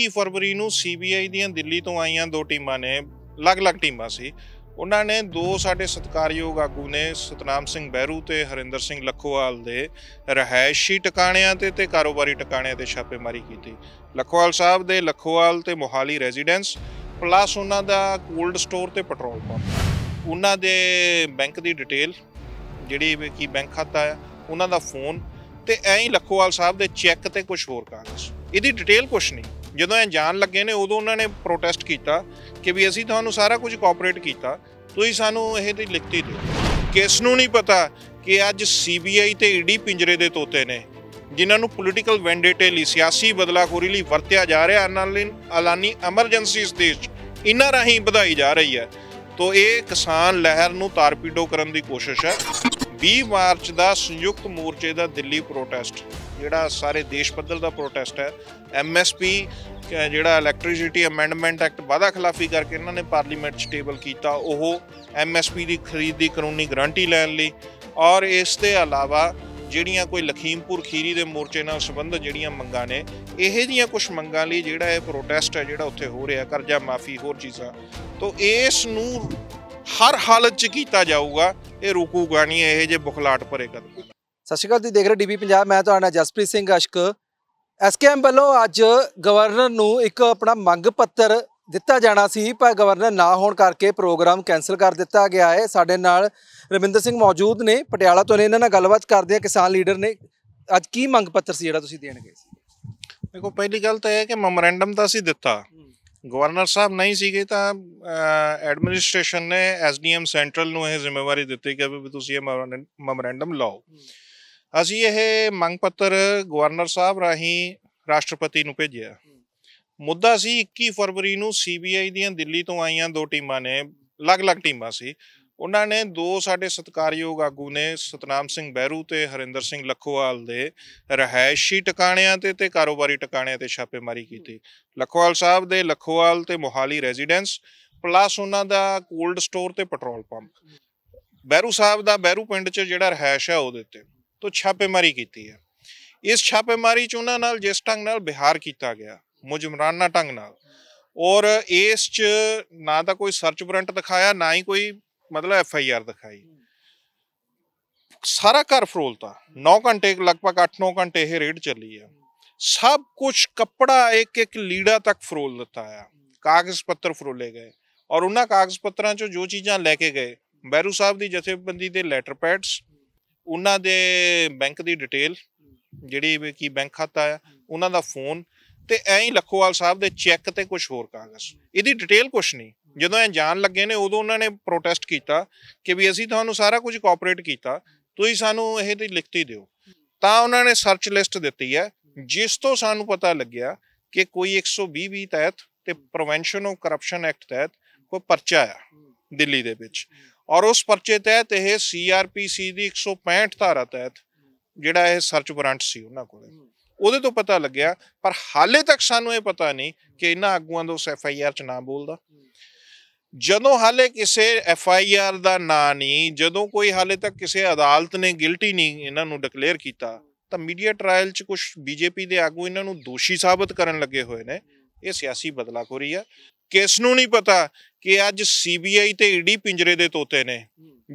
21 ਫਰਵਰੀ ਨੂੰ ਸੀਬੀਆਈ ਦੀਆਂ ਦਿੱਲੀ ਤੋਂ ਆਈਆਂ ਦੋ ਟੀਮਾਂ ਨੇ ਅਲੱਗ-ਅਲੱਗ ਟੀਮਾਂ ਸੀ ਉਹਨਾਂ ਨੇ ਦੋ ਸਾਡੇ ਸਤਕਾਰਯੋਗ ਆਗੂ ਨੇ ਸਤਨਾਮ ਸਿੰਘ ਬਹਿਰੂ ਤੇ ਹਰਿੰਦਰ ਸਿੰਘ ਲਖੋਵਾਲ ਦੇ ਰਹਿائشੀ ਟਿਕਾਣਿਆਂ ਤੇ ਤੇ ਕਾਰੋਬਾਰੀ ਟਿਕਾਣਿਆਂ ਤੇ ਛਾਪੇਮਾਰੀ ਕੀਤੀ ਲਖੋਵਾਲ ਸਾਹਿਬ ਦੇ ਲਖੋਵਾਲ ਤੇ ਮੋਹਾਲੀ ਰੈਜ਼ੀਡੈਂਸ ਪਲੱਸ ਉਹਨਾਂ ਦਾ ਕੋਲਡ ਸਟੋਰ ਤੇ ਪੈਟਰੋਲ ਪੰਪ ਉਹਨਾਂ ਦੇ ਬੈਂਕ ਦੀ ਡਿਟੇਲ ਜਿਹੜੀ ਕੀ ਬੈਂਕ ਖਾਤਾ ਆ ਉਹਨਾਂ ਦਾ ਫੋਨ ਤੇ ਐਂ ਹੀ ਲਖੋਵਾਲ ਸਾਹਿਬ ਦੇ ਚੈੱਕ ਤੇ ਕੁਝ ਹੋਰ ਕਾਗਜ਼ ਇਹਦੀ ਡਿਟੇਲ ਕੁਝ ਨਹੀਂ ਜਦੋਂ ਇਹ ਜਾਣ ਲੱਗੇ ਨੇ ਉਦੋਂ ਉਹਨਾਂ ਨੇ ਪ੍ਰੋਟੈਸਟ ਕੀਤਾ ਕਿ ਵੀ ਅਸੀਂ ਤੁਹਾਨੂੰ ਸਾਰਾ ਕੁਝ ਕੋਆਪਰੇਟ ਕੀਤਾ ਤੁਸੀਂ ਸਾਨੂੰ ਇਹ ਦੀ ਲਿਖਤੀ ਦਿਓ ਕਿਸ ਨੂੰ ਨਹੀਂ ਪਤਾ ਕਿ ਅੱਜ ਸੀਬੀਆਈ ਤੇ ਈਡੀ ਪਿੰਜਰੇ ਦੇ ਤੋਤੇ ਨੇ ਜਿਨ੍ਹਾਂ ਨੂੰ ਪੋਲੀਟੀਕਲ ਵੈਂਡੇਟੇ ਲਈ ਸਿਆਸੀ ਬਦਲਾਖੋਰੀ ਲਈ ਵਰਤਿਆ ਜਾ ਰਿਹਾ ਨਾਲ ਐਲਾਨੀ ਐਮਰਜੈਂਸੀ ਇਸ ਦੇਸ਼ ਇਹਨਾਂ ਰਾਹੀਂ ਵਧਾਈ ਜਾ ਰਹੀ ਹੈ ਤੋ ਇਹ ਕਿਸਾਨ ਲਹਿਰ ਨੂੰ ਤਾਰਪੀਡੋ ਕਰਨ ਦੀ ਕੋਸ਼ਿਸ਼ ਹੈ 20 ਮਾਰਚ ਦਾ ਸੰਯੁਕਤ ਮੋਰਚੇ ਦਾ ਦਿੱਲੀ ਪ੍ਰੋਟੈਸਟ ਜਿਹੜਾ ਸਾਰੇ ਦੇਸ਼ ਪੱਧਰ ਦਾ ਪ੍ਰੋਟੈਸਟ ਹੈ ਐਮਐਸਪੀ ਜਿਹੜਾ ਇਲੈਕਟ੍ਰਿਸਿਟੀ ਅਮੈਂਡਮੈਂਟ ਐਕਟ ਵਾਦਾ ਖਿਲਾਫੀ ਕਰਕੇ ਇਹਨਾਂ ਨੇ ਪਾਰਲੀਮੈਂਟ 'ਚ ਟੇਬਲ ਕੀਤਾ ਉਹ ਐਮਐਸਪੀ ਦੀ ਖਰੀਦ ਦੀ ਕਾਨੂੰਨੀ ਗਾਰੰਟੀ ਲੈਣ ਲਈ ਔਰ ਇਸ ਦੇ ਇਲਾਵਾ ਜਿਹੜੀਆਂ ਕੋਈ ਲਖੀਮਪੁਰ ਖੀਰੀ ਦੇ ਮੋਰਚੇ ਨਾਲ ਸੰਬੰਧ ਜਿਹੜੀਆਂ ਮੰਗਾਂ ਨੇ ਇਹ ਦੀਆਂ ਕੁਝ ਮੰਗਾਂ ਲਈ ਜਿਹੜਾ ਇਹ ਪ੍ਰੋਟੈਸਟ ਹੈ ਜਿਹੜਾ ਉੱਥੇ ਹੋ ਰਿਹਾ ਕਰਜ਼ਾ ਮਾਫੀ ਹੋਰ ਚੀਜ਼ਾਂ ਤੋਂ ਇਸ ਨੂੰ ਹਰ ਹਾਲਤ 'ਚ ਕੀਤਾ ਜਾਊਗਾ ਇਹ ਰੁਕੂਗਾ ਨਹੀਂ ਇਹ ਜੇ ਬੁਖਲਾਟ ਭਰੇ ਕਦਮ ਸਤਿ ਸ਼੍ਰੀ ਅਕਾਲ ਜੀ ਦੇਖ ਰਹੇ ਡੀਬੀ ਪੰਜਾਬ ਮੈਂ ਤੁਹਾਡਾ ਜਸਪ੍ਰੀਤ ਸਿੰਘ ਅਸ਼ਕ ਐਸਕੇਐਮ ਵੱਲੋਂ ਅੱਜ ਗਵਰਨਰ ਨੂੰ ਇੱਕ ਆਪਣਾ ਮੰਗ ਪੱਤਰ ਦਿੱਤਾ ਜਾਣਾ ਸੀ ਪਰ ਗਵਰਨਰ ਨਾ ਹੋਣ ਕਰਕੇ ਪ੍ਰੋਗਰਾਮ ਕੈਨਸਲ ਕਰ ਦਿੱਤਾ ਗਿਆ ਹੈ ਸਾਡੇ ਨਾਲ ਰਵਿੰਦਰ ਸਿੰਘ ਮੌਜੂਦ ਨੇ ਪਟਿਆਲਾ ਤੋਂ ਨੇ ਇਹਨਾਂ ਨਾਲ ਗੱਲਬਾਤ ਕਰਦੇ ਆ ਕਿਸਾਨ ਲੀਡਰ ਨੇ ਅੱਜ ਕੀ ਮੰਗ ਪੱਤਰ ਸੀ ਜਿਹੜਾ ਤੁਸੀਂ ਦੇਣ ਗਏ ਸੀ ਦੇਖੋ ਪਹਿਲੀ ਗੱਲ ਤਾਂ ਇਹ ਹੈ ਕਿ ਮੈਮੋਰੈਂਡਮ ਤਾਂ ਅਸੀਂ ਦਿੱਤਾ ਗਵਰਨਰ ਸਾਹਿਬ ਨਹੀਂ ਸੀਗੇ ਤਾਂ ਐਡਮਿਨਿਸਟ੍ਰੇਸ਼ਨ ਨੇ ਐਸਡੀਐਮ ਸੈਂਟਰਲ ਨੂੰ ਇਹ ਜ਼ਿੰਮੇਵਾਰੀ ਦਿੱਤੀ ਕਿ ਵੀ ਤੁਸੀਂ ਇਹ ਮੈਮੋਰੈਂਡਮ ਲਾਓ ਅਸੀਂ ਇਹ ਮੰਗ ਪੱਤਰ ਗਵਰਨਰ ਸਾਹਿਬ ਰਾਹੀਂ ਰਾਸ਼ਟਰਪਤੀ ਨੂੰ ਭੇਜਿਆ ਮੁੱਦਾ ਸੀ 21 ਫਰਵਰੀ ਨੂੰ ਸੀਬੀਆਈ ਦੀਆਂ ਦਿੱਲੀ ਤੋਂ ਆਈਆਂ ਦੋ ਟੀਮਾਂ ਨੇ ਅਲੱਗ-ਅਲੱਗ ਟੀਮਾਂ ਸੀ ਉਹਨਾਂ ਨੇ ਦੋ ਸਾਡੇ ਸਤਕਾਰਯੋਗ ਆਗੂ ਨੇ ਸਤਨਾਮ ਸਿੰਘ ਬਹਿਰੂ ਤੇ ਹਰਿੰਦਰ ਸਿੰਘ ਲਖੋਵਾਲ ਦੇ ਰਹਿائشੀ ਟਿਕਾਣਿਆਂ ਤੇ ਤੇ ਕਾਰੋਬਾਰੀ ਟਿਕਾਣਿਆਂ ਤੇ ਛਾਪੇਮਾਰੀ ਕੀਤੀ ਲਖੋਵਾਲ ਸਾਹਿਬ ਦੇ ਲਖੋਵਾਲ ਤੇ ਮੋਹਾਲੀ ਰੈਜ਼ੀਡੈਂਸ ਪਲੱਸ ਉਹਨਾਂ ਦਾ ਕੋਲਡ ਸਟੋਰ ਤੇ ਪੈਟਰੋਲ ਪੰਪ ਬਹਿਰੂ ਸਾਹਿਬ ਦਾ ਬਹਿਰੂ ਪਿੰਡ 'ਚ ਜਿਹੜਾ ਰਹਿائش ਹੈ ਉਹਦੇ ਤੇ ਤੋਂ ਛਾਪੇਮਾਰੀ ਕੀਤੀ ਹੈ ਇਸ ਛਾਪੇਮਾਰੀ ਚ ਉਹਨਾਂ ਨਾਲ ਜਿਸ ਢੰਗ ਨਾਲ ਬਿਹਾਰ ਕੀਤਾ ਗਿਆ ਮੁਜਮਰਾਨਾ ਢੰਗ ਨਾਲ ਔਰ ਇਸ ਚ ਨਾ ਤਾਂ ਕੋਈ ਸਰਚ ਵਾਰੰਟ ਦਿਖਾਇਆ ਨਾ ਹੀ ਕੋਈ ਮਤਲਬ ਐਫ ਆਈ ਆਰ ਦਿਖਾਈ ਸਾਰਾ ਘਰ ਫਰੋਲਤਾ 9 ਘੰਟੇ ਲਗਭਗ 8-9 ਘੰਟੇ ਇਹ ਰੇਡ ਚੱਲੀ ਹੈ ਸਭ ਕੁਝ ਕੱਪੜਾ ਇੱਕ ਇੱਕ ਲੀੜਾ ਤੱਕ ਫਰੋਲ ਦਿੱਤਾ ਆ ਕਾਗਜ਼ ਪੱਤਰ ਫਰੋਲੇ ਗਏ ਔਰ ਉਹਨਾਂ ਕਾਗਜ਼ ਪੱਤਰਾਂ ਚੋਂ ਜੋ ਚੀਜ਼ਾਂ ਲੈ ਕੇ ਗਏ ਬੈਰੂ ਸਾਹਿਬ ਦੀ ਜਥੇਬੰਦੀ ਦੇ ਲੈਟਰ ਪੈਡਸ ਉਹਨਾਂ ਦੇ ਬੈਂਕ ਦੀ ਡਿਟੇਲ ਜਿਹੜੀ ਕੀ ਬੈਂਕ ਖਾਤਾ ਆ ਉਹਨਾਂ ਦਾ ਫੋਨ ਤੇ ਐਂ ਲਖੋਵਾਲ ਸਾਹਿਬ ਦੇ ਚੈੱਕ ਤੇ ਕੁਝ ਹੋਰ ਕਾਗਜ਼ ਇਹਦੀ ਡਿਟੇਲ ਕੁਝ ਨਹੀਂ ਜਦੋਂ ਇਹ ਜਾਣ ਲੱਗੇ ਨੇ ਉਦੋਂ ਉਹਨਾਂ ਨੇ ਪ੍ਰੋਟੈਸਟ ਕੀਤਾ ਕਿ ਵੀ ਅਸੀਂ ਤੁਹਾਨੂੰ ਸਾਰਾ ਕੁਝ ਕੋਆਪਰੇਟ ਕੀਤਾ ਤੁਸੀਂ ਸਾਨੂੰ ਇਹ ਦੀ ਲਿਖਤੀ ਦਿਓ ਤਾਂ ਉਹਨਾਂ ਨੇ ਸਰਚ ਲਿਸਟ ਦਿੱਤੀ ਹੈ ਜਿਸ ਤੋਂ ਸਾਨੂੰ ਪਤਾ ਲੱਗਿਆ ਕਿ ਕੋਈ 120 ਵੀ ਤਹਿਤ ਤੇ ਪ੍ਰੀਵੈਂਸ਼ਨ ਆਫ ਕਰਪਸ਼ਨ ਐਕਟ ਤਹਿਤ ਕੋਈ ਪਰਚਾ ਆ ਦਿੱਲੀ ਦੇ ਵਿੱਚ ਔਰ ਉਸ ਪਰਚੇ ਤਹਿਤ ਇਹ ਸੀਆਰਪੀਸੀ ਦੀ 165 ਧਾਰਾ ਤਹਿਤ ਜਿਹੜਾ ਇਹ ਸਰਚ ਵਾਰੰਟ ਸੀ ਉਹਨਾਂ ਕੋਲੇ ਉਹਦੇ ਤੋਂ ਪਤਾ ਲੱਗਿਆ ਪਰ ਹਾਲੇ ਤੱਕ ਸਾਨੂੰ ਇਹ ਪਤਾ ਨਹੀਂ ਕਿ ਇਹਨਾਂ ਆਗੂਆਂ ਦਾ ਉਸ ਐਫਆਈਆਰ 'ਚ ਨਾਂ ਬੋਲਦਾ ਜਦੋਂ ਹਾਲੇ ਕਿਸੇ ਐਫਆਈਆਰ ਦਾ ਨਾਂ ਨਹੀਂ ਜਦੋਂ ਕੋਈ ਹਾਲੇ ਤੱਕ ਕਿਸੇ ਅਦਾਲਤ ਨੇ ਗਿਲਟੀ ਨਹੀਂ ਇਹਨਾਂ ਨੂੰ ਡਿਕਲੇਅਰ ਕੀਤਾ ਤਾਂ ਮੀਡੀਆ ਟ੍ਰਾਇਲ 'ਚ ਕੁਝ ਬੀਜੇਪੀ ਦੇ ਆਗੂ ਇਹਨਾਂ ਨੂੰ ਦੋਸ਼ੀ ਸਾਬਤ ਕਰਨ ਲੱਗੇ ਹੋਏ ਨੇ ਇਹ ਸਿਆਸੀ ਬਦਲਾਖੋਰੀ ਆ ਕਿਸ ਨੂੰ ਨਹੀਂ ਪਤਾ ਕਿ ਅੱਜ ਸੀਬੀਆਈ ਤੇ ਈਡੀ ਪਿੰਜਰੇ ਦੇ ਤੋਤੇ ਨੇ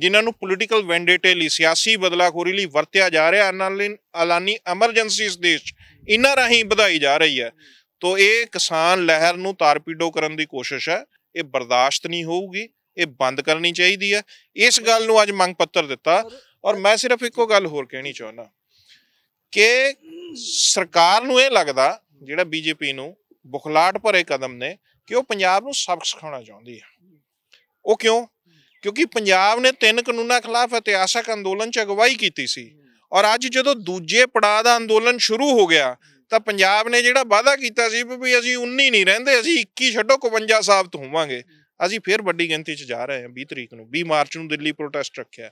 ਜਿਨ੍ਹਾਂ ਨੂੰ ਪੋਲੀਟੀਕਲ ਵੈਂਡੇਟੇ ਲਈ ਸਿਆਸੀ ਬਦਲਾਖੋਰੀ ਲਈ ਵਰਤਿਆ ਜਾ ਰਿਹਾ ਨਾਲ ਐਲਾਨੀ ਐਮਰਜੈਂਸੀ ਇਸ ਦੇਸ਼ ਇਹਨਾਂ ਰਾਹੀਂ ਵਧਾਈ ਜਾ ਰਹੀ ਹੈ ਤੋਂ ਇਹ ਕਿਸਾਨ ਲਹਿਰ ਨੂੰ ਤਾਰਪੀਡੋ ਕਰਨ ਦੀ ਕੋਸ਼ਿਸ਼ ਹੈ ਇਹ ਬਰਦਾਸ਼ਤ ਨਹੀਂ ਹੋਊਗੀ ਇਹ ਬੰਦ ਕਰਨੀ ਚਾਹੀਦੀ ਹੈ ਇਸ ਗੱਲ ਨੂੰ ਅੱਜ ਮੰਗ ਪੱਤਰ ਦਿੱਤਾ ਔਰ ਮੈਂ ਸਿਰਫ ਇੱਕੋ ਗੱਲ ਹੋਰ ਕਹਿਣੀ ਚਾਹੁੰਦਾ ਕਿ ਸਰਕਾਰ ਨੂੰ ਇਹ ਲੱਗਦਾ ਜਿਹੜਾ ਬੀਜੇਪੀ ਨੂੰ ਬੁਖਲਾਟ ਭਰੇ ਕਦਮ ਨੇ ਕਿ ਉਹ ਪੰਜਾਬ ਨੂੰ ਸਬਕ ਸਿਖਾਉਣਾ ਚਾਹੁੰਦੀ ਹੈ ਉਹ ਕਿਉਂ ਕਿਉਂਕਿ ਪੰਜਾਬ ਨੇ ਤਿੰਨ ਕਾਨੂੰਨਾਂ ਖਿਲਾਫ ਇਤਿਹਾਸਕ ਅੰਦੋਲਨ 'ਚ ਅਗਵਾਈ ਕੀਤੀ ਸੀ ਔਰ ਅੱਜ ਜਦੋਂ ਦੂਜੇ ਪੜਾਅ ਦਾ ਅੰਦੋਲਨ ਸ਼ੁਰੂ ਹੋ ਗਿਆ ਤਾਂ ਪੰਜਾਬ ਨੇ ਜਿਹੜਾ ਵਾਅਦਾ ਕੀਤਾ ਸੀ ਵੀ ਅਸੀਂ 19 ਨਹੀਂ ਰਹਿੰਦੇ ਅਸੀਂ 21 ਛੱਡੋ 51 ਸਾਬਤ ਹੋਵਾਂਗੇ ਅਸੀਂ ਫਿਰ ਵੱਡੀ ਗਿਣਤੀ 'ਚ ਜਾ ਰਹੇ ਹਾਂ 20 ਤਰੀਕ ਨੂੰ 20 ਮਾਰਚ ਨੂੰ ਦਿੱਲੀ ਪ੍ਰੋਟੈਸਟ ਰੱਖਿਆ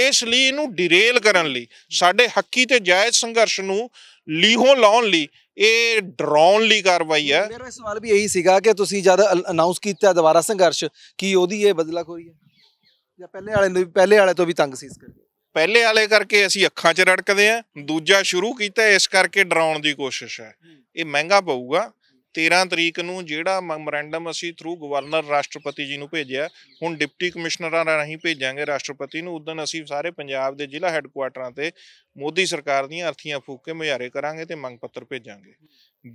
ਇਸ ਲਈ ਇਹਨੂੰ ਡਿਰੇਲ ਕਰਨ ਲਈ ਸਾਡੇ ਹੱਕੀ ਤੇ ਜਾਇਜ਼ ਸੰਘਰਸ਼ ਨੂੰ ਲੀਹੋਂ ਲਾਉਣ ਲਈ ਇਹ ਡਰਾਉਣ ਲਈ ਕਾਰਵਾਈ ਹੈ ਮੇਰਾ ਸਵਾਲ ਵੀ ਇਹੀ ਸੀਗਾ ਕਿ ਤੁਸੀਂ ਜਦ ਅਨਾਉਂਸ ਕੀਤਾ ਦੁਬਾਰਾ ਸੰਘਰਸ਼ ਕੀ ਉਹਦੀ ਇਹ ਬਦਲਾ ਕੋਈ ਹੈ ਜਾਂ ਪਹਿਲੇ ਵਾਲੇ ਪਹਿਲੇ ਵਾਲੇ ਤੋਂ ਵੀ ਤੰਗ ਸੀ ਇਸ ਕਰਕੇ ਪਹਿਲੇ ਵਾਲੇ ਕਰਕੇ ਅਸੀਂ ਅੱਖਾਂ 'ਚ ਰੜਕਦੇ ਆ ਦੂਜਾ ਸ਼ੁਰੂ ਕੀਤਾ ਇਸ ਕਰਕੇ ਡਰਾਉਣ ਦੀ ਕੋਸ਼ਿਸ਼ ਹੈ ਇਹ ਮਹਿੰਗਾ ਪਊਗਾ 13 ਤਰੀਕ ਨੂੰ ਜਿਹੜਾ ਮੈਮੋਰੈਂਡਮ ਅਸੀਂ ਥਰੂ ਗਵਰਨਰ ਰਾਸ਼ਟਰਪਤੀ ਜੀ ਨੂੰ ਭੇਜਿਆ ਹੁਣ ਡਿਪਟੀ ਕਮਿਸ਼ਨਰਾਂ ਰਾਹੀਂ ਭੇਜਾਂਗੇ ਰਾਸ਼ਟਰਪਤੀ ਨੂੰ ਉਦੋਂ ਅਸੀਂ ਸਾਰੇ ਪੰਜਾਬ ਦੇ ਜ਼ਿਲ੍ਹਾ ਹੈੱਡਕੁਆਟਰਾਂ ਤੇ ਮੋਦੀ ਸਰਕਾਰ ਦੀਆਂ ਅਰਥੀਆਂ ਫੂਕ ਕੇ ਮੁਜ਼ਾਹਰੇ ਕਰਾਂਗੇ ਤੇ ਮੰਗ ਪੱਤਰ ਭੇਜਾਂਗੇ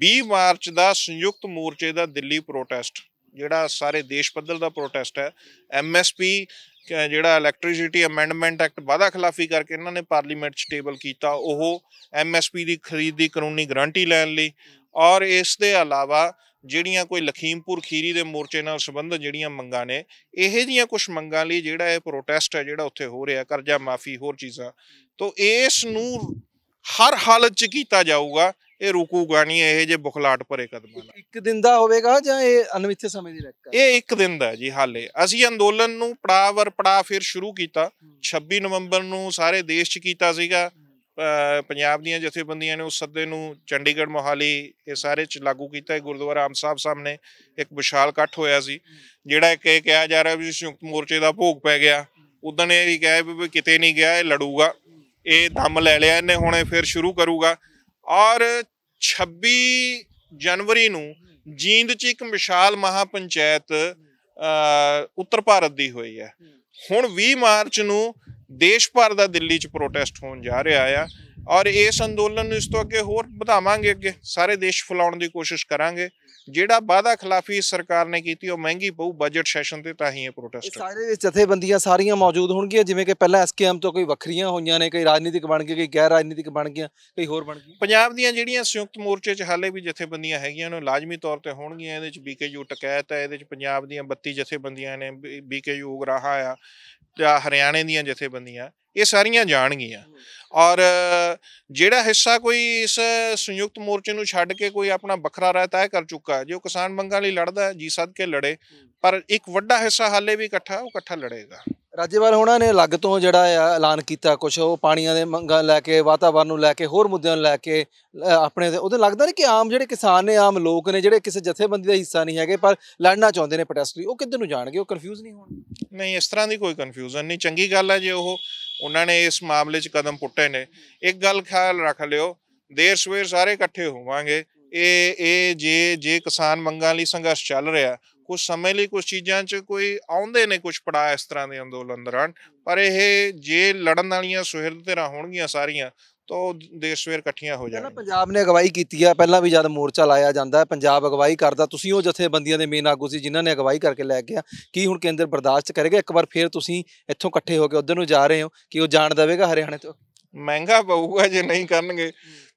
20 ਮਾਰਚ ਦਾ ਸੰਯੁਕਤ ਮੋਰਚੇ ਦਾ ਦਿੱਲੀ ਪ੍ਰੋਟੈਸਟ ਜਿਹੜਾ ਸਾਰੇ ਦੇਸ਼ ਪੱਧਰ ਦਾ ਪ੍ਰੋਟੈਸਟ ਹੈ ਐਮਐਸਪੀ ਜਿਹੜਾ ਇਲੈਕਟ੍ਰਿਸਿਟੀ ਅਮੈਂਡਮੈਂਟ ਐਕਟ ਵਾਦਾ ਖਿਲਾਫੀ ਕਰਕੇ ਇਹਨਾਂ ਨੇ ਪਾਰਲੀਮੈਂਟ 'ਚ ਟੇਬਲ ਕੀਤਾ ਉਹ ਐਮਐਸਪੀ ਦੀ ਖਰੀਦ ਦੀ ਕਾਨੂੰਨੀ ਗਾਰੰਟੀ ਲੈਣ ਲਈ ਔਰ ਇਸ ਦੇ ਇਲਾਵਾ ਜਿਹੜੀਆਂ ਕੋਈ ਲਖੀਮਪੁਰ ਖੀਰੀ ਦੇ ਮੋਰਚੇ ਨਾਲ ਸੰਬੰਧ ਜਿਹੜੀਆਂ ਮੰਗਾਂ ਨੇ ਇਹ ਜੀਆਂ ਕੁਝ ਮੰਗਾਂ ਲਈ ਜਿਹੜਾ ਇਹ ਪ੍ਰੋਟੈਸਟ ਹੈ ਜਿਹੜਾ ਉੱਥੇ ਹੋ ਰਿਹਾ ਕਰਜ਼ਾ ਮਾਫੀ ਹੋਰ ਚੀਜ਼ਾਂ ਤੋਂ ਇਸ ਨੂੰ ਹਰ ਹਾਲਤ 'ਚ ਕੀਤਾ ਜਾਊਗਾ ਇਹ ਰੁਕੂਗਾ ਨਹੀਂ ਇਹ ਜੇ ਬੁਖਲਾਟ ਭਰੇ ਕਦਮਾਂ ਨਾਲ ਇੱਕ ਦਿਨ ਦਾ ਹੋਵੇਗਾ ਜਾਂ ਇਹ ਅਨਮਿੱਥੇ ਸਮੇਂ ਦੀ ਰੱਖਾ ਇਹ ਇੱਕ ਦਿਨ ਦਾ ਜੀ ਹਾਲੇ ਅਸੀਂ ਅੰਦੋਲਨ ਨੂੰ ਪੜਾਵਰ ਵਰ ਫਿਰ ਸ਼ੁਰੂ ਕੀਤਾ 26 ਨਵੰਬਰ ਨੂੰ ਸਾਰੇ ਦੇਸ਼ 'ਚ ਕੀਤਾ ਸੀਗਾ ਪੰਜਾਬ ਦੀਆਂ ਜਥੇਬੰਦੀਆਂ ਨੇ ਉਸ ਸੱਦੇ ਨੂੰ ਚੰਡੀਗੜ੍ਹ ਮੋਹਾਲੀ ਇਹ ਸਾਰੇ 'ਚ ਲਾਗੂ ਕੀਤਾ ਗੁਰਦੁਆਰਾ ਆਮ ਸਾਹਿਬ ਸਾਹਮਣੇ ਇੱਕ ਵਿਸ਼ਾਲ ਇਕੱਠ ਹੋਇਆ ਸੀ ਜਿਹੜਾ ਇਹ ਕਿਹਾ ਜਾ ਰਿਹਾ ਵੀ ਸੰਯੁਕਤ ਮੋਰਚੇ ਦਾ ਭੋਗ ਪੈ ਗਿਆ ਉਦੋਂ ਇਹ ਵੀ ਕਿਹਾ ਵੀ ਕਿਤੇ ਨਹੀਂ ਗਿਆ ਇਹ ਲੜੂਗਾ ਇਹ ਦਮ ਲੈ ਲਿਆ ਇਹਨੇ ਹੁਣੇ ਫਿਰ ਸ਼ੁਰੂ ਕਰੂਗਾ ਔਰ 26 ਜਨਵਰੀ ਨੂੰ ਜੀਂਦ 'ਚ ਇੱਕ ਵਿਸ਼ਾਲ ਮਹਾਪੰਚਾਇਤ ਉੱਤਰ ਭਾਰਤ ਦੀ ਹੋਈ ਹੈ ਹੁਣ 20 ਮਾਰਚ ਨੂੰ ਦੇਸ਼ ਭਰ ਦਾ ਦਿੱਲੀ 'ਚ ਪ੍ਰੋਟੈਸਟ ਹੋਣ ਜਾ ਰਿਹਾ ਆ ਔਰ ਇਸ ਅੰਦੋਲਨ ਨੂੰ ਇਸ ਤੋਂ ਅੱਗੇ ਹੋਰ ਵਧਾਵਾਂਗੇ ਅੱਗੇ ਸਾਰੇ ਦੇਸ਼ ਫੁਲਾਉਣ ਦੀ ਕੋਸ਼ਿਸ਼ ਕਰਾਂਗੇ ਜਿਹੜਾ ਵਾਦਾ ਖਿਲਾਫੀ ਸਰਕਾਰ ਨੇ ਕੀਤੀ ਉਹ ਮਹਿੰਗੀ ਪਊ ਬਜਟ ਸੈਸ਼ਨ ਤੇ ਤਾਂ ਹੀ ਇਹ ਪ੍ਰੋਟੈਸਟ ਸਾਰੇ ਜਥੇਬੰਦੀਆਂ ਸਾਰੀਆਂ ਮੌਜੂਦ ਹੋਣਗੀਆਂ ਜਿਵੇਂ ਕਿ ਪਹਿਲਾਂ ਐਸਕੇਐਮ ਤੋਂ ਕੋਈ ਵੱਖਰੀਆਂ ਹੋਈਆਂ ਨੇ ਕਈ ਰਾਜਨੀਤਿਕ ਬਣ ਗਏ ਕਈ ਗੈਰ ਰਾਜਨੀਤਿਕ ਬਣ ਗਏ ਕਈ ਹੋਰ ਬਣ ਗਏ ਪੰਜਾਬ ਦੀਆਂ ਜਿਹੜੀਆਂ ਸੰਯੁਕਤ ਮੋਰਚੇ 'ਚ ਹਾਲੇ ਵੀ ਜਥੇਬੰਦੀਆਂ ਹੈਗੀਆਂ ਨੇ ਲਾਜ਼ਮੀ ਤੌਰ ਤੇ ਹੋਣਗੀਆਂ ਇਹਦੇ 'ਚ ਬੀਕੇਯੂ ਟਕੈਤ ਹੈ ਇਹਦੇ 'ਚ ਪੰਜਾਬ ਦੀਆਂ 32 ਜਥੇਬੰਦੀਆਂ ਨੇ ਬੀਕੇਯੂ ਉਗਰਾਹਾ ਆ ਜਾਂ ਹਰਿਆਣੇ ਦੀਆਂ ਜਥੇਬੰਦੀਆਂ ਇਹ ਸਾਰੀਆਂ ਜਾਣਗੀਆਂ ਔਰ ਜਿਹੜਾ ਹਿੱਸਾ ਕੋਈ ਇਸ ਸੰਯੁਕਤ ਮੋਰਚੇ ਨੂੰ ਛੱਡ ਕੇ ਕੋਈ ਆਪਣਾ ਵੱਖਰਾ ਰਾਹ ਤੈਅ ਕਰ ਚੁੱਕਾ ਹੈ ਜੋ ਕਿਸਾਨ ਮੰਗਾਂ ਲਈ ਲੜਦਾ ਜੀ ਸੱਦ ਕੇ ਲੜੇ ਪਰ ਇੱਕ ਵੱਡਾ ਹਿੱਸਾ ਹਾਲੇ ਵੀ ਇਕੱਠਾ ਉਹ ਇਕੱਠਾ ਲੜੇਗਾ ਰਾਜੇਵਾਲ ਹੋਣਾ ਨੇ ਅਲੱਗ ਤੋਂ ਜਿਹੜਾ ਐਲਾਨ ਕੀਤਾ ਕੁਝ ਉਹ ਪਾਣੀਆਂ ਦੇ ਮੰਗਾਂ ਲੈ ਕੇ ਵਾਤਾਵਰਨ ਨੂੰ ਲੈ ਕੇ ਹੋਰ ਮੁੱਦਿਆਂ ਨੂੰ ਲੈ ਕੇ ਆਪਣੇ ਉਹਦੇ ਲੱਗਦਾ ਨਹੀਂ ਕਿ ਆਮ ਜਿਹੜੇ ਕਿਸਾਨ ਨੇ ਆਮ ਲੋਕ ਨੇ ਜਿਹੜੇ ਕਿਸੇ ਜਥੇਬੰਦੀ ਦਾ ਹਿੱਸਾ ਨਹੀਂ ਹੈਗੇ ਪਰ ਲੜਨਾ ਚਾਹੁੰਦੇ ਨੇ ਪ੍ਰੋਟੈਸਟ ਲਈ ਉਹ ਕਿੱਧਰ ਨੂੰ ਜਾਣਗੇ ਉਹ ਕਨਫਿਊਜ਼ ਨਹੀਂ ਹੋਣਗੇ ਨਹੀਂ ਇਸ ਤਰ੍ਹਾਂ ਦੀ ਕੋਈ ਕਨਫਿਊਜ਼ਨ ਨਹੀਂ ਚੰਗੀ ਗੱਲ ਹੈ ਜੇ ਉਹ ਉਹਨਾਂ ਨੇ ਇਸ ਮਾਮਲੇ 'ਚ ਕਦਮ ਪੁੱਟੇ ਨੇ ਇੱਕ ਗੱਲ ਖਿਆਲ ਰੱਖ ਲਿਓ ਦੇਰ ਸਵੇਰ ਸਾਰੇ ਇਕੱਠੇ ਹੋਵਾਂਗੇ ਇਹ ਇਹ ਜੇ ਜੇ ਕਿਸਾਨ ਮੰਗਾਂ ਲਈ ਸੰਘਰਸ਼ ਚੱਲ ਰਿਹਾ ਕੁਝ ਸਮੇਂ ਲਈ ਕੁਝ ਚੀਜ਼ਾਂ 'ਚ ਕੋਈ ਆਉਂਦੇ ਨੇ ਕੁਝ ਪੜਾ ਇਸ ਤਰ੍ਹਾਂ ਦੇ ਅੰਦੋਲਨ ਦੌਰਾਨ ਪਰ ਇਹ ਜੇ ਲੜਨ ਵਾਲੀਆਂ ਸੁਹਿਰਦ ਤੇਰਾ ਹੋਣਗੀਆਂ ਸਾਰੀਆਂ ਤਾਂ ਉਹ ਦੇਸ਼ ਸਵੇਰ ਇਕੱਠੀਆਂ ਹੋ ਜਾਣ ਪੰਜਾਬ ਨੇ ਅਗਵਾਈ ਕੀਤੀ ਆ ਪਹਿਲਾਂ ਵੀ ਜਦ ਮੋਰਚਾ ਲਾਇਆ ਜਾਂਦਾ ਪੰਜਾਬ ਅਗਵਾਈ ਕਰਦਾ ਤੁਸੀਂ ਉਹ ਜਥੇਬੰਦੀਆਂ ਦੇ ਮੇਨ ਆਗੂ ਸੀ ਜਿਨ੍ਹਾਂ ਨੇ ਅਗਵਾਈ ਕਰਕੇ ਲੈ ਗਿਆ ਕੀ ਹੁਣ ਕੇਂਦਰ ਬਰਦਾਸ਼ਤ ਕਰੇਗਾ ਇੱਕ ਵਾਰ ਫੇਰ ਤੁਸੀਂ ਇੱਥੋਂ ਇਕੱਠੇ ਹੋ ਕੇ ਉਧਰ ਨੂੰ ਜਾ ਰਹੇ ਹੋ ਕਿ ਉਹ ਜਾਣ ਦੇਵੇਗਾ ਹਰਿਆਣੇ ਤੋਂ ਮਹਿੰਗਾ ਪਊਗਾ ਜੇ ਨਹੀਂ ਕਰਨਗੇ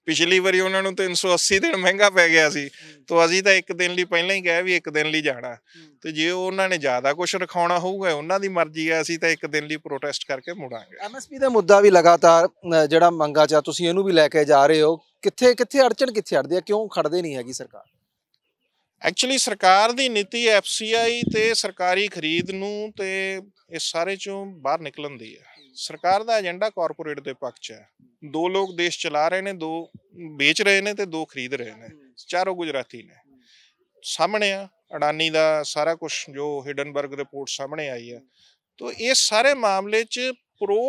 ਪਿਛਲੀ ਵਾਰੀ ਉਹਨਾਂ ਨੂੰ 380 ਦਿਨ ਮਹਿੰਗਾ ਪੈ ਗਿਆ ਸੀ ਤੋ ਅਸੀਂ ਤਾਂ ਇੱਕ ਦਿਨ ਲਈ ਪਹਿਲਾਂ ਹੀ ਕਹਿ ਵੀ ਇੱਕ ਦਿਨ ਲਈ ਜਾਣਾ ਤੇ ਜੇ ਉਹਨਾਂ ਨੇ ਜ਼ਿਆਦਾ ਕੁਝ ਰਖਾਉਣਾ ਹੋਊਗਾ ਉਹਨਾਂ ਦੀ ਮਰਜ਼ੀ ਹੈ ਅਸੀਂ ਤਾਂ ਇੱਕ ਦਿਨ ਲਈ ਪ੍ਰੋਟੈਸਟ ਕਰਕੇ ਮੁੜਾਂਗੇ ਐਮਐਸਪੀ ਦਾ ਮੁੱਦਾ ਵੀ ਲਗਾਤਾਰ ਜਿਹੜਾ ਮੰਗਾ ਚਾ ਤੁਸੀਂ ਇਹਨੂੰ ਵੀ ਲੈ ਕੇ ਜਾ ਰਹੇ ਹੋ ਕਿੱਥੇ ਕਿੱਥੇ ਅੜਚਣ ਕਿੱਥੇ ਅੜਦੀ ਹੈ ਕਿਉਂ ਖੜਦੇ ਨਹੀਂ ਹੈਗੀ ਸਰਕਾਰ ਐਕਚੁਅਲੀ ਸਰਕਾਰ ਦੀ ਨੀਤੀ ਐਫਸੀਆਈ ਤੇ ਸਰਕਾਰੀ ਖਰੀਦ ਨੂੰ ਤੇ ਇਹ ਸਾਰੇ ਚੋਂ ਬਾਹਰ ਨਿਕਲਣ ਦੀ ਹੈ ਸਰਕਾਰ ਦਾ ਏਜੰਡਾ ਕਾਰਪੋਰੇਟ ਦੇ ਪੱਖ 'ਚ ਹੈ ਦੋ ਲੋਕ ਦੇਸ਼ ਚਲਾ ਰਹੇ ਨੇ ਦੋ ਵੇਚ ਰਹੇ ਨੇ ਤੇ ਦੋ ਖਰੀਦ ਰਹੇ ਨੇ ਚਾਰੋਂ ਗੁਜਰਾਤੀ ਨੇ ਸਾਹਮਣੇ ਆ ਅਡਾਨੀ ਦਾ ਸਾਰਾ ਕੁਝ ਜੋ ਹਿਡਨਬਰਗ ਰਿਪੋਰਟ ਸਾਹਮਣੇ ਆਈ ਹੈ ਤੋਂ ਇਹ ਸਾਰੇ ਮਾਮਲੇ 'ਚ ਪ੍ਰੋ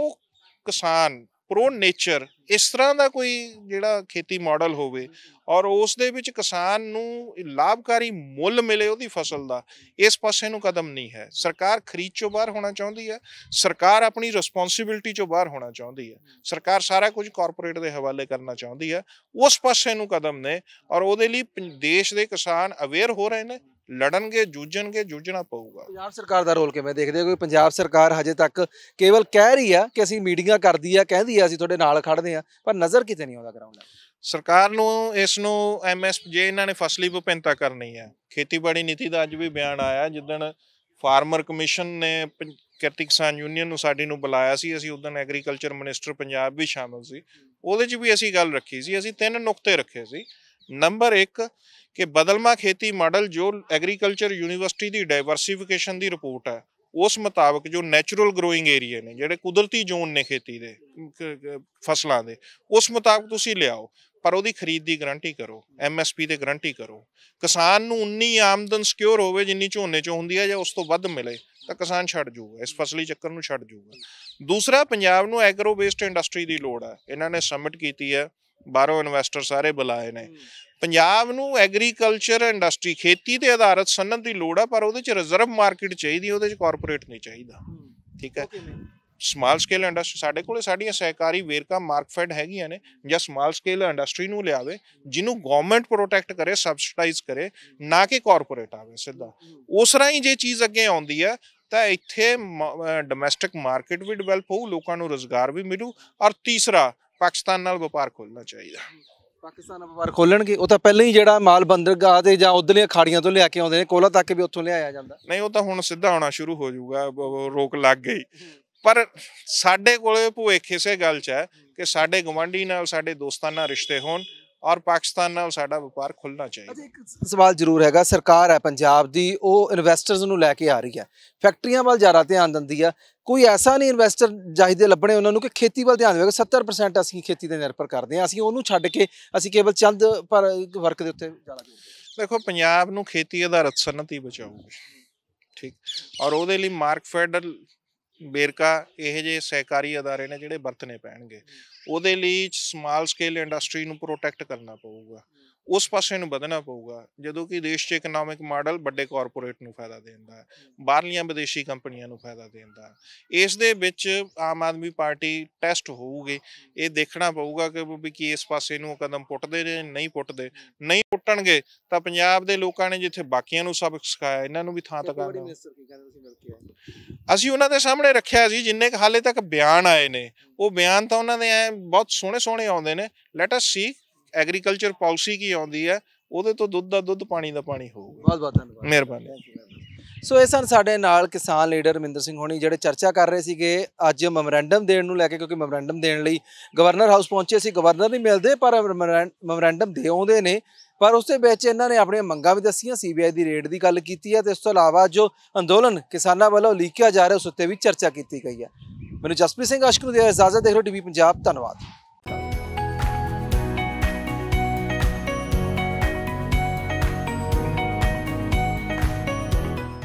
ਕਿਸਾਨ ਪ੍ਰੋ ਨੇਚਰ ਇਸ ਤਰ੍ਹਾਂ ਦਾ ਕੋਈ ਜਿਹੜਾ ਖੇਤੀ ਮਾਡਲ ਹੋਵੇ ਔਰ ਉਸ ਦੇ ਵਿੱਚ ਕਿਸਾਨ ਨੂੰ ਲਾਭਕਾਰੀ ਮੁੱਲ ਮਿਲੇ ਉਹਦੀ ਫਸਲ ਦਾ ਇਸ ਪਾਸੇ ਨੂੰ ਕਦਮ ਨਹੀਂ ਹੈ ਸਰਕਾਰ ਖਰੀਦ ਚੋਂ ਬਾਹਰ ਹੋਣਾ ਚਾਹੁੰਦੀ ਹੈ ਸਰਕਾਰ ਆਪਣੀ ਰਿਸਪੌਂਸਿਬਿਲਟੀ ਚੋਂ ਬਾਹਰ ਹੋਣਾ ਚਾਹੁੰਦੀ ਹੈ ਸਰਕਾਰ ਸਾਰਾ ਕੁਝ ਕਾਰਪੋਰੇਟ ਦੇ ਹਵਾਲੇ ਕਰਨਾ ਚਾਹੁੰਦੀ ਹੈ ਉਸ ਪਾਸੇ ਨੂੰ ਕਦਮ ਨੇ ਔਰ ਉਹਦੇ ਲਈ ਦੇਸ਼ ਦੇ ਕਿਸਾਨ ਅਵੇਅਰ ਹੋ ਰਹੇ ਨੇ ਲੜਨਗੇ ਜੂਝਣਗੇ ਜੂਝਣਾ ਪਊਗਾ ਪੰਜਾਬ ਸਰਕਾਰ ਦਾ ਰੋਲ ਕਿਵੇਂ ਦੇਖਦੇ ਹੋ ਕਿ ਪੰਜਾਬ ਸਰਕਾਰ ਹਜੇ ਤੱਕ ਕੇਵਲ ਕਹਿ ਰਹੀ ਆ ਕਿ ਅਸੀਂ ਮੀਟਿੰਗਾਂ ਕਰਦੀ ਆ ਕਹਿੰਦੀ ਆ ਅਸੀਂ ਤੁਹਾਡੇ ਨਾਲ ਖੜਦੇ ਆ ਪਰ ਨਜ਼ਰ ਕਿਤੇ ਨਹੀਂ ਆਉਂਦਾ ਗਰਾਊਂਡ ਸਰਕਾਰ ਨੂੰ ਇਸ ਨੂੰ ਐਮਐਸਪ ਜੇ ਇਹਨਾਂ ਨੇ ਫਸਲੀ ਵਿਭਿੰਨਤਾ ਕਰਨੀ ਆ ਖੇਤੀਬਾੜੀ ਨੀਤੀ ਦਾ ਅੱਜ ਵੀ ਬਿਆਨ ਆਇਆ ਜਿੱਦਣ ਫਾਰਮਰ ਕਮਿਸ਼ਨ ਨੇ ਕਿਰਤੀ ਕਿਸਾਨ ਯੂਨੀਅਨ ਨੂੰ ਸਾਡੀ ਨੂੰ ਬੁਲਾਇਆ ਸੀ ਅਸੀਂ ਉਦੋਂ ਐਗਰੀਕਲਚਰ ਮਿਨਿਸਟਰ ਪੰਜਾਬ ਵੀ ਸ਼ਾਮਲ ਸੀ ਉਹਦੇ 'ਚ ਵੀ ਅਸੀਂ ਗੱਲ ਰੱਖੀ ਸੀ ਅਸੀਂ ਤਿੰਨ ਨੁਕਤੇ ਰੱਖੇ ਸੀ ਨੰਬਰ 1 ਕਿ ਬਦਲਮਾ ਖੇਤੀ ਮਾਡਲ ਜੋ ਐਗਰੀਕਲਚਰ ਯੂਨੀਵਰਸਿਟੀ ਦੀ ਡਾਈਵਰਸਿਫਿਕੇਸ਼ਨ ਦੀ ਰਿਪੋਰਟ ਹੈ ਉਸ ਮੁਤਾਬਕ ਜੋ ਨੇਚਰਲ ਗਰੋਇੰਗ ਏਰੀਆ ਨੇ ਜਿਹੜੇ ਕੁਦਰਤੀ ਜ਼ੋਨ ਨੇ ਖੇਤੀ ਦੇ ਫਸਲਾਂ ਦੇ ਉਸ ਮੁਤਾਬਕ ਤੁਸੀਂ ਲਿਆਓ ਪਰ ਉਹਦੀ ਖਰੀਦ ਦੀ ਗਾਰੰਟੀ ਕਰੋ ਐਮਐਸਪੀ ਤੇ ਗਾਰੰਟੀ ਕਰੋ ਕਿਸਾਨ ਨੂੰ ਉਨੀ ਆਮਦਨ ਸਿਕਿਉਰ ਹੋਵੇ ਜਿੰਨੀ ਝੋਨੇ 'ਚ ਹੁੰਦੀ ਹੈ ਜਾਂ ਉਸ ਤੋਂ ਵੱਧ ਮਿਲੇ ਤਾਂ ਕਿਸਾਨ ਛੱਡ ਜਾਊਗਾ ਇਸ ਫਸਲੀ ਚੱਕਰ ਨੂੰ ਛੱਡ ਜਾਊਗਾ ਦੂਸਰਾ ਪੰਜਾਬ ਨੂੰ ਐਗਰੋ ਬੇਸਡ ਇੰਡਸਟਰੀ ਦੀ ਲੋੜ ਹੈ ਇਹਨਾਂ ਨੇ ਸਬਮਿਟ ਕੀਤੀ ਹੈ ਬਾਹਰੋਂ ਇਨਵੈਸਟਰ ਸਾਰੇ ਬੁਲਾਏ ਨੇ ਪੰਜਾਬ ਨੂੰ ਐਗਰੀਕਲਚਰ ਇੰਡਸਟਰੀ ਖੇਤੀ ਤੇ ਆਧਾਰਿਤ ਸਨਅਤ ਦੀ ਲੋੜ ਆ ਪਰ ਉਹਦੇ ਚ ਰਿਜ਼ਰਵ ਮਾਰਕੀਟ ਚਾਹੀਦੀ ਉਹਦੇ ਚ ਕਾਰਪੋਰੇਟ ਨਹੀਂ ਚਾਹੀਦਾ ਠੀਕ ਹੈ ਸਮਾਲ ਸਕੇਲ ਇੰਡਸਟਰੀ ਸਾਡੇ ਕੋਲੇ ਸਾਡੀਆਂ ਸਹਿਕਾਰੀ ਵੇਰਕਾ ਮਾਰਕਫੈਡ ਹੈਗੀਆਂ ਨੇ ਜਾਂ ਸਮਾਲ ਸਕੇਲ ਇੰਡਸਟਰੀ ਨੂੰ ਲਿਆਵੇ ਜਿਹਨੂੰ ਗਵਰਨਮੈਂਟ ਪ੍ਰੋਟੈਕਟ ਕਰੇ ਸਬਸਿਡਾਈਜ਼ ਕਰੇ ਨਾ ਕਿ ਕਾਰਪੋਰੇਟ ਆਵੇ ਸਿੱਧਾ ਉਸ ਰਾਹੀਂ ਜੇ ਚੀਜ਼ ਅੱਗੇ ਆਉਂਦੀ ਹੈ ਤਾਂ ਇੱਥੇ ਡੋਮੈਸਟਿਕ ਮਾਰਕੀਟ ਵੀ ਡਿਵੈਲਪ ਹੋਊ ਲੋਕਾਂ ਨੂੰ ਰੋਜ਼ਗਾਰ ਵੀ ਮਿਲੂ ਔਰ ਤੀਸਰਾ ਪਾਕਿਸਤਾਨ ਨਾਲ ਵਪਾਰ ਖੋਲਣਾ ਚਾਹੀਦਾ ਪਾਕਿਸਤਾਨ ਨਾਲ ਵਪਾਰ ਖੋਲਣਗੇ ਉਹ ਤਾਂ ਪਹਿਲਾਂ ਹੀ ਜਿਹੜਾ ਮਾਲ ਬੰਦਰਗਾਹ ਤੇ ਜਾਂ ਉਧਰਲੀਆਂ ਖਾੜੀਆਂ ਤੋਂ ਲਿਆ ਕੇ ਆਉਂਦੇ ਨੇ ਕੋਲਾ ਤੱਕ ਵੀ ਉੱਥੋਂ ਲਿਆਇਆ ਜਾਂਦਾ ਨਹੀਂ ਉਹ ਤਾਂ ਹੁਣ ਸਿੱਧਾ ਆਉਣਾ ਸ਼ੁਰੂ ਹੋ ਜਾਊਗਾ ਰੋਕ ਲੱਗ ਗਈ ਪਰ ਸਾਡੇ ਕੋਲੇ ਭੂਏ ਇਸੇ ਗੱਲ 'ਚ ਹੈ ਕਿ ਸਾਡੇ ਗਵਾਂਢੀ ਨਾਲ ਸਾਡੇ ਦੋਸਤਾਂ ਨਾਲ ਰਿਸ਼ਤੇ ਹੋਣ ਔਰ ਪਾਕਿਸਤਾਨ ਨਾਲ ਸਾਡਾ ਵਪਾਰ ਖੁੱਲਣਾ ਚਾਹੀਦਾ ਅੱਛਾ ਇੱਕ ਸਵਾਲ ਜ਼ਰੂਰ ਹੈਗਾ ਸਰਕਾਰ ਹੈ ਪੰਜਾਬ ਦੀ ਉਹ ਇਨਵੈਸਟਰਸ ਨੂੰ ਲੈ ਕੇ ਆ ਰਹੀ ਹੈ ਫੈਕਟਰੀਆਂ ਵੱਲ ਜ਼ਿਆਦਾ ਧਿਆਨ ਦਿੰਦੀ ਆ ਕੋਈ ਐਸਾ ਨਹੀਂ ਇਨਵੈਸਟਰ ਚਾਹੀਦੇ ਲੱਭਣੇ ਉਹਨਾਂ ਨੂੰ ਕਿ ਖੇਤੀ ਵੱਲ ਧਿਆਨ ਦੇਵੇਗਾ 70% ਅਸੀਂ ਖੇਤੀ ਤੇ ਨਿਰਭਰ ਕਰਦੇ ਆ ਅਸੀਂ ਉਹਨੂੰ ਛੱਡ ਕੇ ਅਸੀਂ ਕੇਵਲ ਚੰਦ ਪਰ ਵਰਕ ਦੇ ਉੱਤੇ ਜ਼ਿਆਦਾ ਦੇਖੋ ਪੰਜਾਬ ਨੂੰ ਖੇਤੀ ਆਧਾਰਿਤ ਸਨਤ ਹੀ ਬਚਾਊਗੀ ਠੀਕ ਔਰ ਉਹਦੇ ਲਈ ਮਾਰਕ ਫੈਡਰਲ ਬੇਰਕਾ ਇਹ ਜੇ ਸਹਿਕਾਰੀ ادارے ਨੇ ਜਿਹੜੇ ਵਰਤਨੇ ਪੈਣਗੇ ਉਹਦੇ ਲਈ ਸਮਾਲ ਸਕੇਲ ਇੰਡਸਟਰੀ ਨੂੰ ਪ੍ਰੋਟੈਕਟ ਕਰਨਾ ਪਊਗਾ ਉਸ ਪਾਸੇ ਨੂੰ ਵਧਣਾ ਪਊਗਾ ਜਦੋਂ ਕਿ ਦੇਸ਼ 'ਚ ਇਕਨੋਮਿਕ ਮਾਡਲ ਵੱਡੇ ਕਾਰਪੋਰੇਟ ਨੂੰ ਫਾਇਦਾ ਦਿੰਦਾ ਹੈ ਬਾਹਰਲੀਆਂ ਵਿਦੇਸ਼ੀ ਕੰਪਨੀਆਂ ਨੂੰ ਫਾਇਦਾ ਦਿੰਦਾ ਹੈ ਇਸ ਦੇ ਵਿੱਚ ਆਮ ਆਦਮੀ ਪਾਰਟੀ ਟੈਸਟ ਹੋਊਗੀ ਇਹ ਦੇਖਣਾ ਪਊਗਾ ਕਿ ਵੀ ਕੀ ਇਸ ਪਾਸੇ ਨੂੰ ਕਦਮ ਪੁੱਟਦੇ ਨੇ ਨਹੀਂ ਪੁੱਟਦੇ ਨਹੀਂ ਪੁੱਟਣਗੇ ਤਾਂ ਪੰਜਾਬ ਦੇ ਲੋਕਾਂ ਨੇ ਜਿੱਥੇ ਬਾਕੀਆਂ ਨੂੰ ਸਬਕ ਸਿਖਾਇਆ ਇਹਨਾਂ ਨੂੰ ਵੀ ਥਾਂ ਤੱਕ ਆਉਣਾ ਅਸੀਂ ਉਹਨਾਂ ਦੇ ਸਾਹਮਣੇ ਰੱਖਿਆ ਸੀ ਜਿੰਨੇ ਕ ਹਾਲੇ ਤੱਕ ਬਿਆਨ ਆਏ ਨੇ ਉਹ ਬਿਆਨ ਤਾਂ ਉਹਨਾਂ ਦੇ ਐ ਬਹੁਤ ਸੋਹਣੇ ਸੋਹਣੇ ਆਉਂਦੇ ਨੇ let us see agriculture policy ਕੀ ਆਉਂਦੀ ਹੈ ਉਹਦੇ ਤੋਂ ਦੁੱਧ ਦਾ ਦੁੱਧ ਪਾਣੀ ਦਾ ਪਾਣੀ ਹੋਊਗਾ ਬਹੁਤ ਬਹੁਤ ਧੰਨਵਾਦ ਮਿਹਰਬਾਨੀ ਸੋ ਇਹ ਸਨ ਸਾਡੇ ਨਾਲ ਕਿਸਾਨ ਲੀਡਰ ਰਮਿੰਦਰ ਸਿੰਘ ਹੋਣੀ ਜਿਹੜੇ ਚਰਚਾ ਕਰ ਰਹੇ ਸੀਗੇ ਅੱਜ ਮੈਮੋਰੈਂਡਮ ਦੇਣ ਨੂੰ ਲੈ ਕੇ ਕਿਉਂਕਿ ਮੈਮੋਰੈਂਡਮ ਦੇਣ ਲਈ ਗਵਰਨਰ ਹਾਊਸ ਪਹੁੰਚੇ ਸੀ ਗਵਰਨਰ ਨਹੀਂ ਮਿਲਦੇ ਪਰ ਮੈਮੋਰੈਂਡਮ ਦੇ ਆਉਂਦੇ ਨੇ ਪਰ ਉਸ ਦੇ ਵਿੱਚ ਇਹਨਾਂ ਨੇ ਆਪਣੀਆਂ ਮੰਗਾਂ ਵੀ ਦੱਸੀਆਂ ਸੀਬੀਆਈ ਦੀ ਰੇਡ ਦੀ ਗੱਲ ਕੀਤੀ ਹੈ ਤੇ ਇਸ ਤੋਂ ਇਲਾਵਾ ਜੋ ਅੰਦੋਲਨ ਕਿਸਾਨਾਂ ਵੱਲੋਂ ਲੀਕਿਆ ਜਾ ਰਿਹਾ ਉਸ ਉੱਤੇ ਵੀ ਚਰਚਾ ਕੀਤੀ ਗਈ ਹੈ ਮੈਨੂੰ ਜਸਪ੍ਰੀਤ ਸਿੰਘ ਅਸ਼ਕਰ ਦੀ ਇਜਾਜ਼ਤ ਦੇਖ ਲਓ ਟੀਵੀ ਪੰਜਾਬ ਧੰਨਵਾਦ